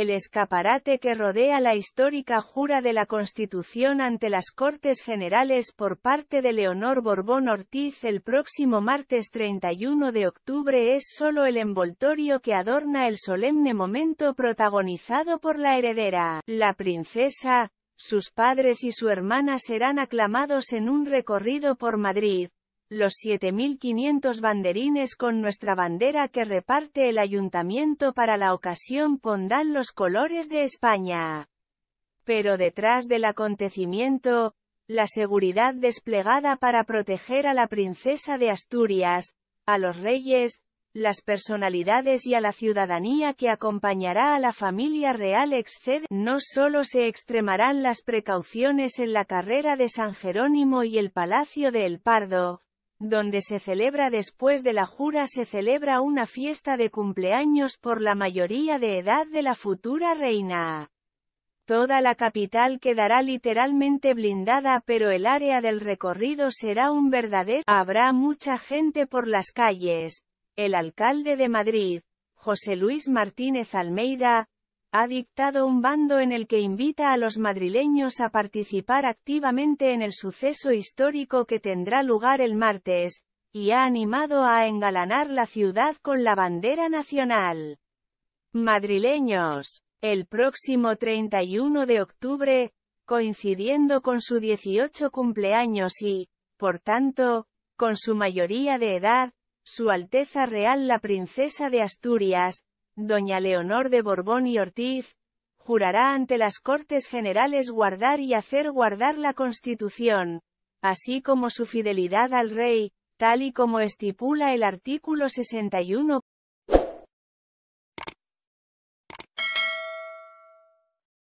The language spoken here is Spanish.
el escaparate que rodea la histórica jura de la Constitución ante las Cortes Generales por parte de Leonor Borbón Ortiz el próximo martes 31 de octubre es solo el envoltorio que adorna el solemne momento protagonizado por la heredera, la princesa, sus padres y su hermana serán aclamados en un recorrido por Madrid, los 7.500 banderines con nuestra bandera que reparte el ayuntamiento para la ocasión pondrán los colores de España. Pero detrás del acontecimiento, la seguridad desplegada para proteger a la princesa de Asturias, a los reyes, las personalidades y a la ciudadanía que acompañará a la familia real excede. No solo se extremarán las precauciones en la carrera de San Jerónimo y el Palacio de El Pardo, donde se celebra después de la jura se celebra una fiesta de cumpleaños por la mayoría de edad de la futura reina. Toda la capital quedará literalmente blindada pero el área del recorrido será un verdadero. Habrá mucha gente por las calles. El alcalde de Madrid, José Luis Martínez Almeida, ha dictado un bando en el que invita a los madrileños a participar activamente en el suceso histórico que tendrá lugar el martes, y ha animado a engalanar la ciudad con la bandera nacional. Madrileños, el próximo 31 de octubre, coincidiendo con su 18 cumpleaños y, por tanto, con su mayoría de edad, Su Alteza Real la Princesa de Asturias, doña Leonor de Borbón y Ortiz, jurará ante las Cortes Generales guardar y hacer guardar la Constitución, así como su fidelidad al rey, tal y como estipula el artículo 61.